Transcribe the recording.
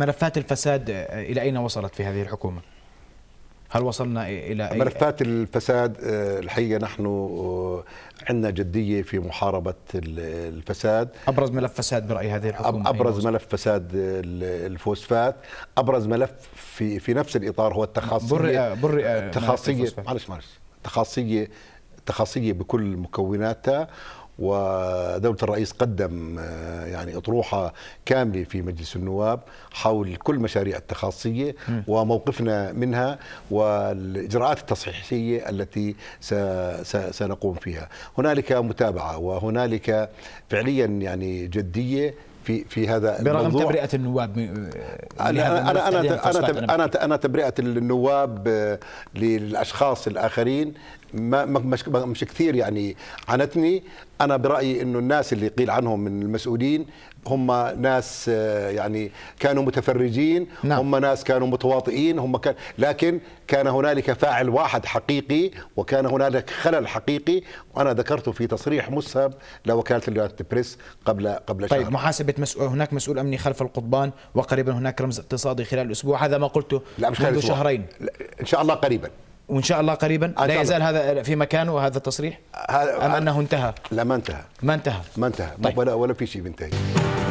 ملفات الفساد إلى أين وصلت في هذه الحكومة؟ هل وصلنا إلى أي ملفات الفساد آه، الحقيقة نحن آه، عندنا جدية في محاربة الفساد أبرز ملف فساد برأي هذه الحكومة أبرز ملف فساد الفوسفات أبرز ملف في في نفس الإطار هو التخاصية برئ برئة التخاصية معلش معلش التخاصية التخاصية بكل مكوناتها ودولة الرئيس قدم آه، يعني أطروحة كاملة في مجلس النواب حول كل مشاريع التخاصية وموقفنا منها والإجراءات التصحيحية التي سنقوم فيها هنالك متابعة وهنالك فعليا يعني جدية في في هذا برغم الموضوع برغم تبرئه النواب آه، انا انا انا انا انا تبرئه النواب آه، للاشخاص الاخرين ما مش, مش كثير يعني عانتني انا برايي انه الناس اللي قيل عنهم من المسؤولين هم ناس آه، يعني كانوا متفرجين نعم. هم ناس كانوا متواطئين هم كان لكن كان هنالك فاعل واحد حقيقي وكان هنالك خلل حقيقي وانا ذكرته في تصريح مسهب لوكاله اليونايتد بريس قبل قبل طيب شهر. محاسبه مسؤول هناك مسؤول امني خلف القضبان وقريبا هناك رمز اقتصادي خلال الاسبوع هذا ما قلته لا مش منذ شهرين لا ان شاء الله قريبا وان شاء الله قريبا آه، لا يزال هذا في مكانه وهذا التصريح ام انه انتهى لا ما انتهى ما انتهى ما انتهى طيب. ولا ولا في شيء بينتهي